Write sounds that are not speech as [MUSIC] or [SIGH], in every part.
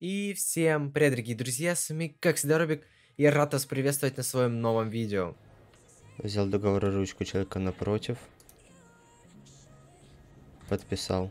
И всем привет, дорогие друзья, с вами как всегда Рубик и рад вас приветствовать на своем новом видео. Взял договор ручку человека напротив. Подписал.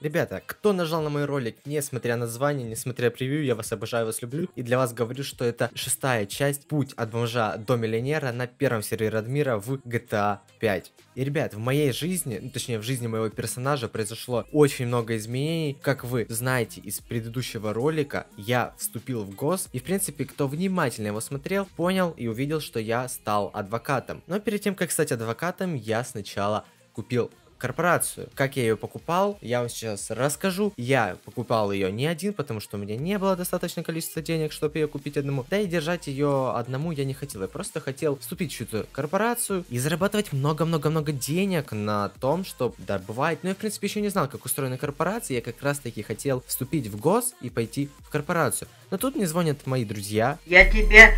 Ребята, кто нажал на мой ролик, несмотря на звание, несмотря на превью, я вас обожаю, вас люблю. И для вас говорю, что это шестая часть «Путь от бомжа до миллионера» на первом сервере Радмира в GTA 5. И, ребят, в моей жизни, ну, точнее, в жизни моего персонажа произошло очень много изменений. Как вы знаете из предыдущего ролика, я вступил в ГОС, и, в принципе, кто внимательно его смотрел, понял и увидел, что я стал адвокатом. Но перед тем, как стать адвокатом, я сначала купил корпорацию. Как я ее покупал, я вам сейчас расскажу. Я покупал ее не один, потому что у меня не было достаточно количества денег, чтобы ее купить одному. Да и держать ее одному я не хотел. Я просто хотел вступить в чью-то корпорацию и зарабатывать много-много-много денег на том, чтобы добывать. Ну, я, в принципе, еще не знал, как устроены корпорации. Я как раз-таки хотел вступить в ГОС и пойти в корпорацию. Но тут мне звонят мои друзья. Я тебе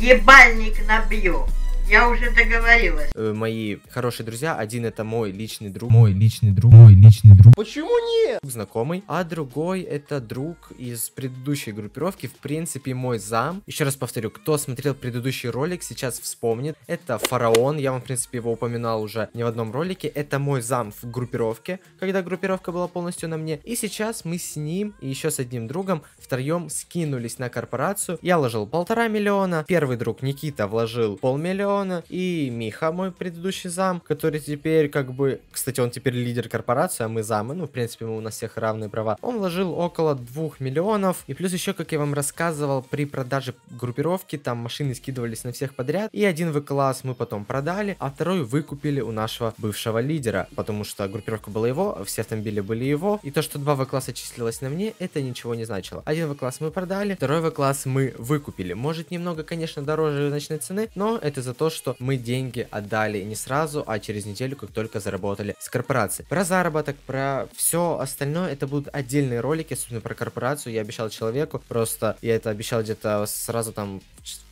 ебальник набью. Я уже договорилась. Э, мои хорошие друзья, один это мой личный друг, мой личный друг, мой личный друг. Почему нет? Знакомый. А другой это друг из предыдущей группировки, в принципе мой зам. Еще раз повторю, кто смотрел предыдущий ролик, сейчас вспомнит. Это Фараон, я вам в принципе его упоминал уже не в одном ролике. Это мой зам в группировке, когда группировка была полностью на мне. И сейчас мы с ним и еще с одним другом втроем скинулись на корпорацию. Я вложил полтора миллиона, первый друг Никита вложил полмиллиона Дона, и Миха, мой предыдущий зам, который теперь как бы... Кстати, он теперь лидер корпорации, а мы замы, ну, в принципе, мы у нас всех равные права. Он вложил около 2 миллионов, и плюс еще, как я вам рассказывал, при продаже группировки там машины скидывались на всех подряд, и один В-класс мы потом продали, а второй выкупили у нашего бывшего лидера, потому что группировка была его, все автомобили были его, и то, что два В-класса числилось на мне, это ничего не значило. Один В-класс мы продали, второй В-класс мы выкупили. Может, немного, конечно, дороже рыночной цены, но это за зато что мы деньги отдали не сразу, а через неделю, как только заработали с корпорации. Про заработок, про все остальное, это будут отдельные ролики, особенно про корпорацию. Я обещал человеку, просто я это обещал где-то сразу там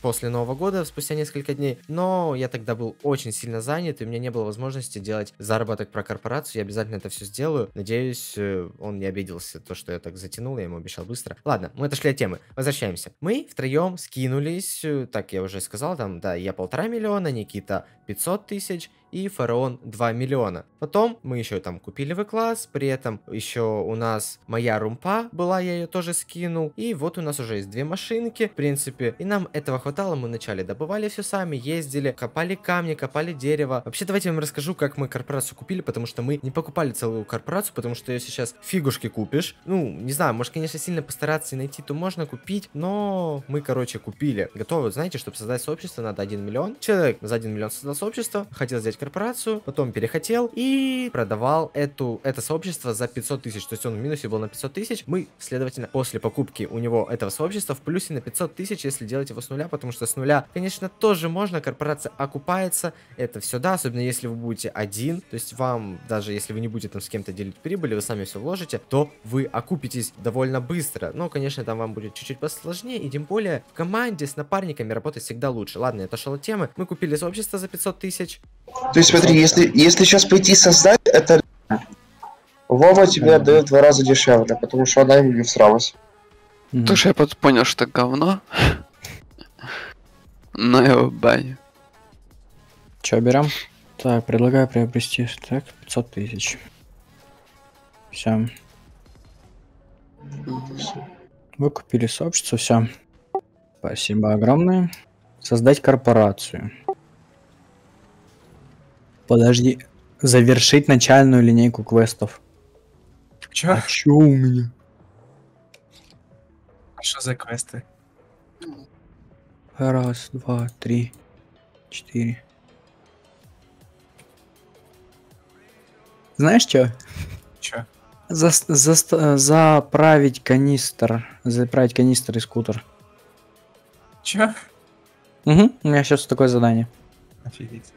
после Нового года, спустя несколько дней. Но я тогда был очень сильно занят, и у меня не было возможности делать заработок про корпорацию. Я обязательно это все сделаю. Надеюсь, э, он не обиделся, то, что я так затянул, я ему обещал быстро. Ладно, мы отошли от темы. Возвращаемся. Мы втроем скинулись, э, так я уже сказал, там, да, я полтора миллиона, Никита 500 тысяч и Фараон 2 миллиона. Потом мы еще там купили V-класс, при этом еще у нас моя румпа была, я ее тоже скинул, и вот у нас уже есть две машинки, в принципе, и нам этого хватало, мы вначале добывали все сами, ездили, копали камни, копали дерево. Вообще, давайте я вам расскажу, как мы корпорацию купили, потому что мы не покупали целую корпорацию, потому что ее сейчас фигушки купишь. Ну, не знаю, может, конечно, сильно постараться и найти, то можно купить, но мы, короче, купили. Готовы, знаете, чтобы создать сообщество, надо 1 миллион. Человек за 1 миллион создал сообщество, хотел взять корпорацию, потом перехотел и продавал эту, это сообщество за 500 тысяч. То есть он в минусе был на 500 тысяч. Мы, следовательно, после покупки у него этого сообщества в плюсе на 500 тысяч, если делать его с нуля, потому что с нуля, конечно, тоже можно, корпорация окупается, это все да, особенно если вы будете один, то есть вам, даже если вы не будете там с кем-то делить прибыль, вы сами все вложите, то вы окупитесь довольно быстро. Но, конечно, там вам будет чуть-чуть посложнее, и тем более в команде с напарниками работать всегда лучше. Ладно, я отошел от темы. Мы купили сообщество за 500 500 тысяч. То есть смотри, если, если сейчас пойти создать, это... Вова тебе отдает в два раза дешевле, потому что она ему не всралась. Mm-hmm. Потому что я понял, что говно. Но ну я его баню. Че, берем? Так, предлагаю приобрести. Так, 500 тысяч. Все. Вы купили сообщество, все. Спасибо огромное. Создать корпорацию. Подожди. Завершить начальную линейку квестов. Чё? А чё у меня? А что за квесты? Раз, два, три, четыре. Знаешь что? Чё? За, за, заправить канистр. Заправить канистр и скутер. Чё? Угу, у меня сейчас такое задание. Офигеть.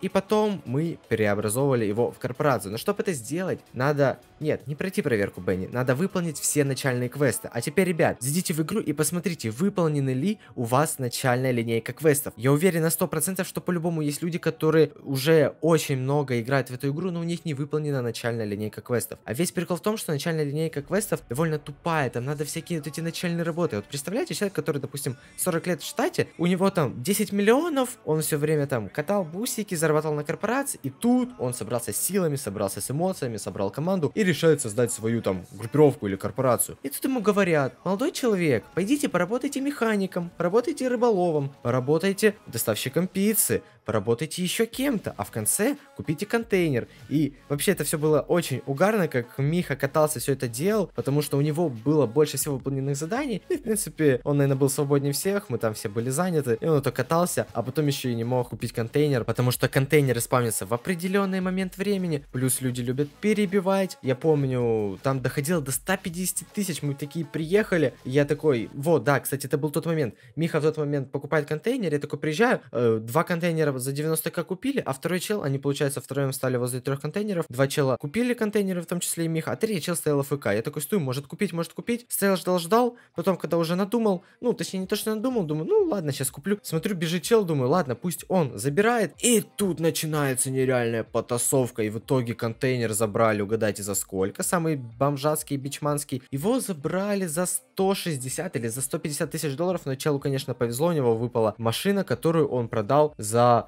И потом мы преобразовывали его в корпорацию. Но чтобы это сделать, надо нет, не пройти проверку, Бенни. Надо выполнить все начальные квесты. А теперь, ребят, зайдите в игру и посмотрите, выполнены ли у вас начальная линейка квестов. Я уверен на 100%, что по-любому есть люди, которые уже очень много играют в эту игру, но у них не выполнена начальная линейка квестов. А весь прикол в том, что начальная линейка квестов довольно тупая. Там надо всякие вот эти начальные работы. Вот представляете, человек, который, допустим, 40 лет в штате, у него там 10 миллионов, он все время там катал бусики, зарабатывал на корпорации, и тут он собрался с силами, собрался с эмоциями, собрал команду и решает создать свою там группировку или корпорацию. И тут ему говорят, молодой человек, пойдите поработайте механиком, поработайте рыболовом, поработайте доставщиком пиццы, поработайте еще кем-то, а в конце купите контейнер. И вообще это все было очень угарно, как Миха катался, все это делал, потому что у него было больше всего выполненных заданий, и в принципе он, наверное, был свободнее всех, мы там все были заняты, и он то катался, а потом еще и не мог купить контейнер, потому что контейнеры спавнятся в определенный момент времени, плюс люди любят перебивать, я помню, там доходило до 150 тысяч, мы такие приехали, я такой, вот, да, кстати, это был тот момент, Миха в тот момент покупает контейнер, я такой приезжаю, э, два контейнера Типа, за 90к купили, а второй чел, они, получается, втроем стали возле трех контейнеров. Два чела купили контейнеры, в том числе и Миха, а третий чел стоял ФК. Я такой, стою, может купить, может купить. Стоял, ждал, ждал. Потом, когда уже надумал, ну, точнее, не то, что надумал, думаю, ну, ладно, сейчас куплю. Смотрю, бежит чел, думаю, ладно, пусть он забирает. И тут начинается нереальная потасовка. И в итоге контейнер забрали, угадайте, за сколько? Самый бомжатский, бичманский. Его забрали за 160 или за 150 тысяч долларов, но челу, конечно, повезло, у него выпала машина, которую он продал за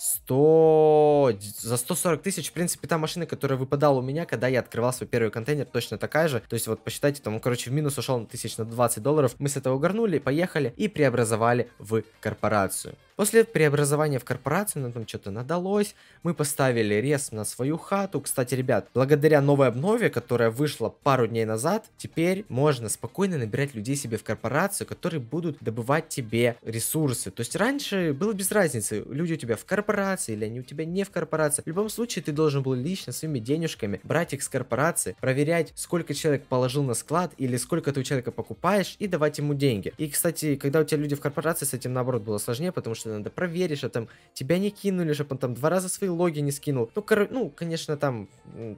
100... за 140 тысяч, в принципе, та машина, которая выпадала у меня, когда я открывал свой первый контейнер, точно такая же. То есть вот посчитайте, там, короче, в минус ушел на тысяч на 20 долларов. Мы с этого угорнули поехали и преобразовали в корпорацию. После преобразования в корпорацию нам там что-то надалось. Мы поставили рез на свою хату. Кстати, ребят, благодаря новой обнове, которая вышла пару дней назад, теперь можно спокойно набирать людей себе в корпорацию, которые будут добывать тебе ресурсы. То есть раньше было без разницы, люди у тебя в корпорации, корпорации, или они у тебя не в корпорации. В любом случае, ты должен был лично своими денежками брать их с корпорации, проверять, сколько человек положил на склад, или сколько ты у человека покупаешь, и давать ему деньги. И, кстати, когда у тебя люди в корпорации, с этим наоборот было сложнее, потому что надо проверить, что там тебя не кинули, чтобы он там два раза свои логи не скинул. Ну, кор... ну конечно, там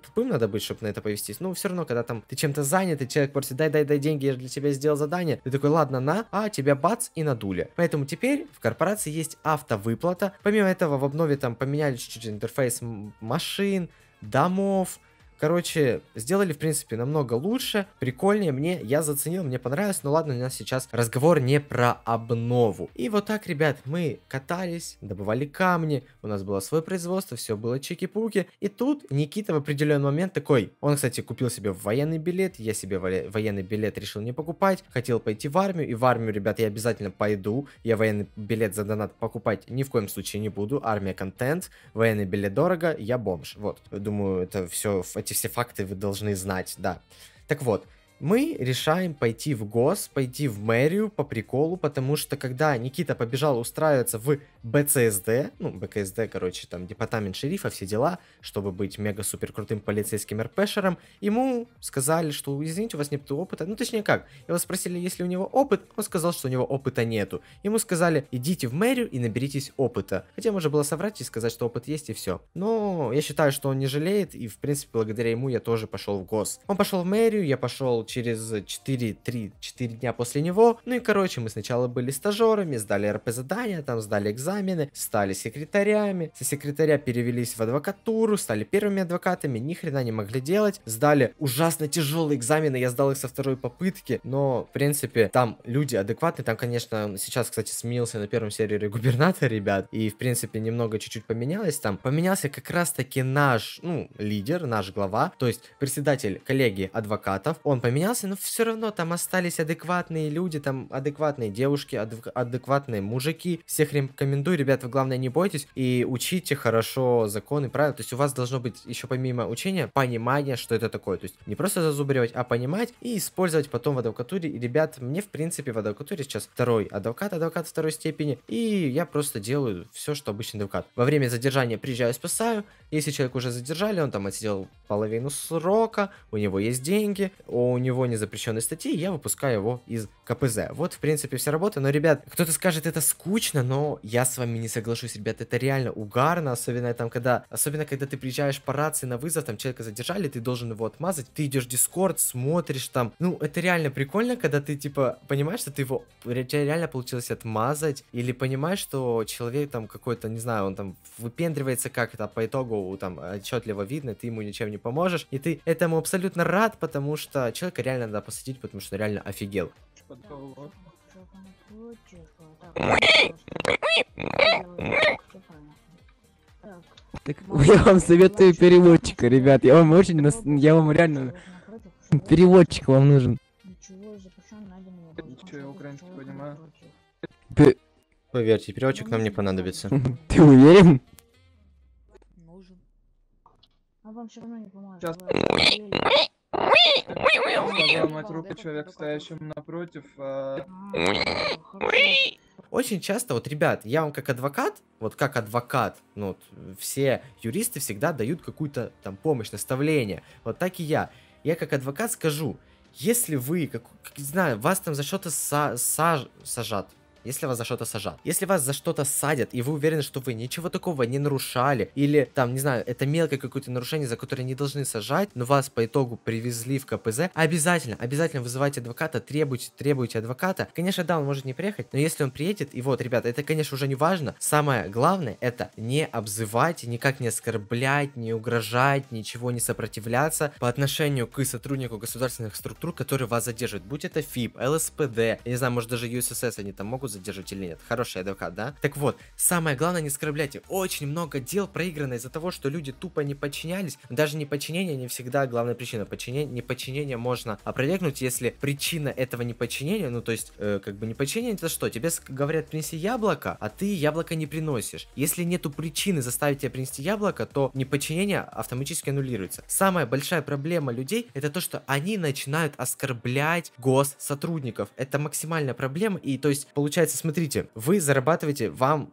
тупым надо быть, чтобы на это повестись. Но все равно, когда там ты чем-то занят, и человек просит, дай, дай, дай деньги, я же для тебя сделал задание. Ты такой, ладно, на, а тебя бац и надули. Поэтому теперь в корпорации есть автовыплата. Помимо этого, в обнове там поменяли чуть-чуть интерфейс машин, домов, Короче, сделали, в принципе, намного лучше, прикольнее мне, я заценил, мне понравилось, но ладно, у нас сейчас разговор не про обнову. И вот так, ребят, мы катались, добывали камни, у нас было свое производство, все было чики-пуки, и тут Никита в определенный момент такой, он, кстати, купил себе военный билет, я себе военный билет решил не покупать, хотел пойти в армию, и в армию, ребят, я обязательно пойду, я военный билет за донат покупать ни в коем случае не буду, армия контент, военный билет дорого, я бомж, вот, думаю, это все в эти эти все факты вы должны знать, да. Так вот, мы решаем пойти в ГОС, пойти в мэрию по приколу, потому что когда Никита побежал устраиваться в БЦСД, ну, БКСД, короче, там, департамент шерифа, все дела, чтобы быть мега-супер крутым полицейским РПшером, ему сказали, что, извините, у вас нет опыта, ну, точнее как, его спросили, есть ли у него опыт, он сказал, что у него опыта нету. Ему сказали, идите в мэрию и наберитесь опыта. Хотя можно было соврать и сказать, что опыт есть и все. Но я считаю, что он не жалеет, и, в принципе, благодаря ему я тоже пошел в ГОС. Он пошел в мэрию, я пошел через 4-3-4 дня после него. Ну и короче, мы сначала были стажерами, сдали РП задания, там сдали экзамены, стали секретарями, со секретаря перевелись в адвокатуру, стали первыми адвокатами, ни хрена не могли делать, сдали ужасно тяжелые экзамены, я сдал их со второй попытки, но, в принципе, там люди адекватные, там, конечно, сейчас, кстати, сменился на первом сервере губернатор, ребят, и, в принципе, немного чуть-чуть поменялось там, поменялся как раз-таки наш, ну, лидер, наш глава, то есть председатель коллегии адвокатов, он поменялся поменялся, но все равно там остались адекватные люди, там адекватные девушки, адекватные мужики. Всех рекомендую, ребят, вы главное не бойтесь и учите хорошо законы, правила. То есть у вас должно быть еще помимо учения понимание, что это такое. То есть не просто зазубривать, а понимать и использовать потом в адвокатуре. И, ребят, мне в принципе в адвокатуре сейчас второй адвокат, адвокат второй степени. И я просто делаю все, что обычный адвокат. Во время задержания приезжаю, спасаю. Если человек уже задержали, он там отсидел половину срока, у него есть деньги, у него не запрещенной статьи, я выпускаю его из КПЗ. Вот, в принципе, вся работа. Но, ребят, кто-то скажет, это скучно, но я с вами не соглашусь, ребят, это реально угарно, особенно там, когда, особенно когда ты приезжаешь по рации на вызов, там человека задержали, ты должен его отмазать, ты идешь в Дискорд, смотришь там, ну, это реально прикольно, когда ты, типа, понимаешь, что ты его, тебе реально получилось отмазать, или понимаешь, что человек там какой-то, не знаю, он там выпендривается как-то, а по итогу там отчетливо видно, ты ему ничем не поможешь, и ты этому абсолютно рад, потому что человек человека реально надо посадить, потому что реально офигел. Так, я вам советую переводчика, ребят. Я вам очень, нас... я вам реально [LAUGHS] переводчик вам нужен. Поверьте, переводчик ну, нам не понадобится. [LAUGHS] Ты уверен? Нужен. А вам все равно не поможет. Сейчас. Ломать руку человек, стоящим напротив. А, Очень часто, вот, ребят, я вам как адвокат, вот как адвокат, ну, вот, все юристы всегда дают какую-то там помощь, наставление. Вот так и я. Я как адвокат скажу, если вы, как, не знаю, вас там за что-то са саж сажат, если вас за что-то сажат. Если вас за что-то садят, и вы уверены, что вы ничего такого не нарушали, или там, не знаю, это мелкое какое-то нарушение, за которое не должны сажать, но вас по итогу привезли в КПЗ, обязательно, обязательно вызывайте адвоката, требуйте, требуйте адвоката. Конечно, да, он может не приехать, но если он приедет, и вот, ребята, это, конечно, уже не важно. Самое главное, это не обзывать, никак не оскорблять, не угрожать, ничего не сопротивляться по отношению к сотруднику государственных структур, который вас задерживает. Будь это ФИП, ЛСПД, я не знаю, может даже USSS они там могут задерживать или нет. Хороший адвокат, да? Так вот, самое главное, не скорбляйте. Очень много дел проиграно из-за того, что люди тупо не подчинялись. Даже не подчинение не всегда главная причина. Подчинение, неподчинение можно опровергнуть, если причина этого неподчинения, ну то есть, э, как бы неподчинение это что? Тебе говорят, принеси яблоко, а ты яблоко не приносишь. Если нету причины заставить тебя принести яблоко, то неподчинение автоматически аннулируется. Самая большая проблема людей это то, что они начинают оскорблять госсотрудников. Это максимальная проблема, и то есть получается получается, смотрите, вы зарабатываете, вам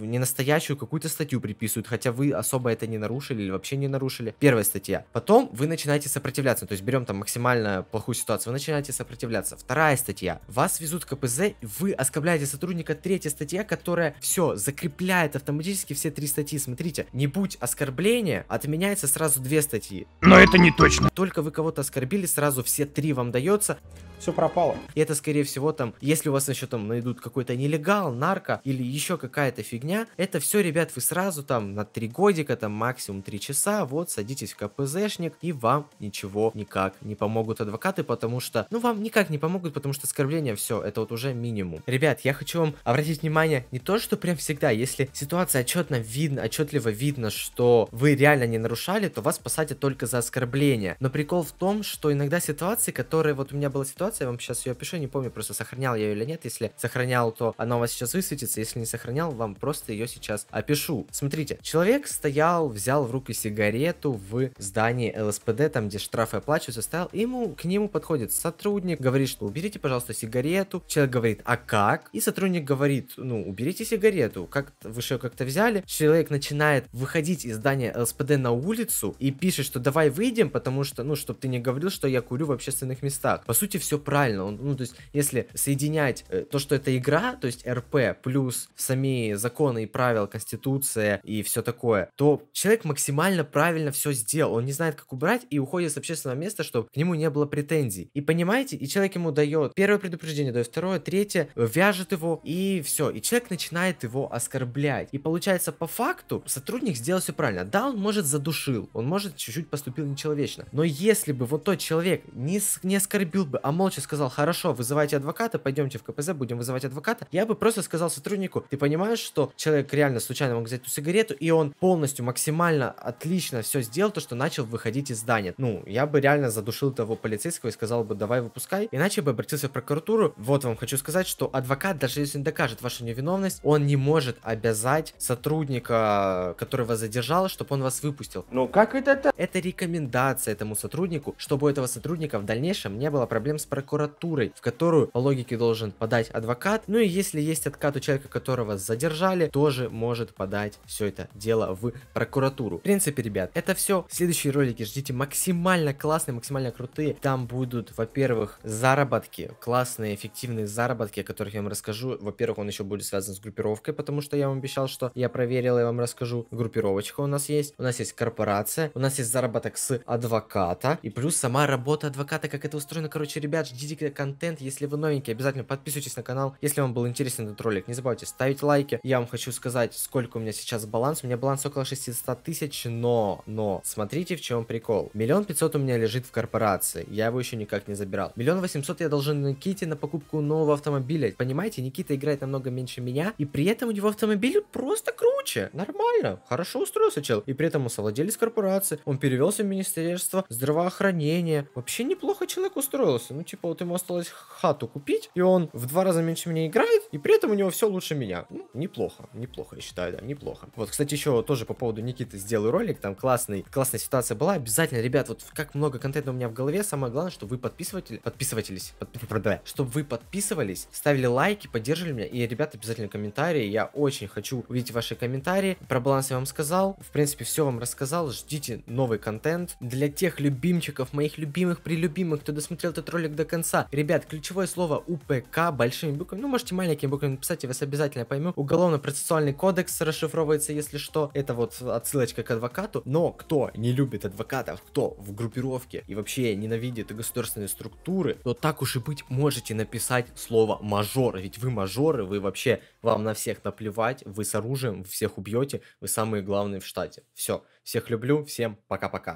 не настоящую какую-то статью приписывают, хотя вы особо это не нарушили или вообще не нарушили. Первая статья. Потом вы начинаете сопротивляться, то есть берем там максимально плохую ситуацию, вы начинаете сопротивляться. Вторая статья. Вас везут в КПЗ, вы оскорбляете сотрудника. Третья статья, которая все закрепляет автоматически все три статьи. Смотрите, не будь оскорбления, отменяется сразу две статьи. Но это не точно. Только вы кого-то оскорбили, сразу все три вам дается. Все пропало. И это, скорее всего, там, если у вас еще там найдут какой-то нелегал, нарко или еще какая-то фигня, это все, ребят, вы сразу там на 3 годика, там максимум 3 часа, вот, садитесь в КПЗшник, и вам ничего никак не помогут адвокаты, потому что, ну, вам никак не помогут, потому что оскорбление, все, это вот уже минимум. Ребят, я хочу вам обратить внимание, не то, что прям всегда, если ситуация отчетно видно, отчетливо видно, что вы реально не нарушали, то вас посадят только за оскорбление. Но прикол в том, что иногда ситуации, которые, вот у меня была ситуация, я вам сейчас ее опишу, не помню, просто сохранял я ее или нет, если сохранял сохранял, то она у вас сейчас высветится, если не сохранял, вам просто ее сейчас опишу. Смотрите, человек стоял, взял в руки сигарету в здании ЛСПД, там где штрафы оплачиваются, стоял, и ему, к нему подходит сотрудник, говорит, что уберите, пожалуйста, сигарету. Человек говорит, а как? И сотрудник говорит, ну, уберите сигарету, как вы ее как-то взяли? Человек начинает выходить из здания ЛСПД на улицу и пишет, что давай выйдем, потому что, ну, чтобы ты не говорил, что я курю в общественных местах. По сути, все правильно. Он, ну, то есть, если соединять э, то, что это игра, игра, то есть РП, плюс сами законы и правила, конституция и все такое, то человек максимально правильно все сделал. Он не знает, как убрать, и уходит с общественного места, чтобы к нему не было претензий. И понимаете, и человек ему дает первое предупреждение, дает второе, третье, вяжет его, и все. И человек начинает его оскорблять. И получается, по факту, сотрудник сделал все правильно. Да, он, может, задушил, он, может, чуть-чуть поступил нечеловечно. Но если бы вот тот человек не, не оскорбил бы, а молча сказал, хорошо, вызывайте адвоката, пойдемте в КПЗ, будем вызывать адвоката, адвоката, я бы просто сказал сотруднику, ты понимаешь, что человек реально случайно мог взять эту сигарету, и он полностью, максимально отлично все сделал, то, что начал выходить из здания. Ну, я бы реально задушил того полицейского и сказал бы, давай выпускай, иначе бы обратился в прокуратуру. Вот вам хочу сказать, что адвокат, даже если не докажет вашу невиновность, он не может обязать сотрудника, который вас задержал, чтобы он вас выпустил. Ну как это так? Это рекомендация этому сотруднику, чтобы у этого сотрудника в дальнейшем не было проблем с прокуратурой, в которую по логике должен подать адвокат, откат. Ну и если есть откат у человека, которого задержали, тоже может подать все это дело в прокуратуру. В принципе, ребят, это все. Следующие ролики ждите максимально классные, максимально крутые. Там будут, во-первых, заработки, классные, эффективные заработки, о которых я вам расскажу. Во-первых, он еще будет связан с группировкой, потому что я вам обещал, что я проверил и вам расскажу. Группировочка у нас есть, у нас есть корпорация, у нас есть заработок с адвоката, и плюс сама работа адвоката, как это устроено. Короче, ребят, ждите контент, если вы новенькие, обязательно подписывайтесь на канал. Если вам был интересен этот ролик, не забывайте ставить лайки. Я вам хочу сказать, сколько у меня сейчас баланс. У меня баланс около 600 тысяч, но, но, смотрите, в чем прикол. Миллион пятьсот у меня лежит в корпорации. Я его еще никак не забирал. Миллион восемьсот я должен Никите на покупку нового автомобиля. Понимаете, Никита играет намного меньше меня, и при этом у него автомобиль просто круче. Нормально, хорошо устроился чел. И при этом он совладелец корпорации, он перевелся в Министерство здравоохранения. Вообще неплохо человек устроился. Ну, типа, вот ему осталось хату купить, и он в два раза меньше меня не играет, и при этом у него все лучше меня. Ну, неплохо, неплохо, я считаю, да, неплохо. Вот, кстати, еще тоже по поводу Никиты сделаю ролик, там классный, классная ситуация была. Обязательно, ребят, вот как много контента у меня в голове, самое главное, чтобы вы подписыватель, подписывались, подписывались, [LAUGHS] чтобы вы подписывались, ставили лайки, поддерживали меня, и, ребят, обязательно комментарии, я очень хочу увидеть ваши комментарии. Про баланс я вам сказал, в принципе, все вам рассказал, ждите новый контент. Для тех любимчиков, моих любимых, прелюбимых, кто досмотрел этот ролик до конца, ребят, ключевое слово УПК большими буквами, ну, вы можете маленькие буквами написать, я вас обязательно пойму. Уголовно-процессуальный кодекс расшифровывается, если что. Это вот отсылочка к адвокату. Но кто не любит адвокатов, кто в группировке и вообще ненавидит государственные структуры, то так уж и быть можете написать слово мажор. Ведь вы мажоры, вы вообще, вам на всех наплевать, вы с оружием, вы всех убьете, вы самые главные в штате. Все, всех люблю, всем пока-пока.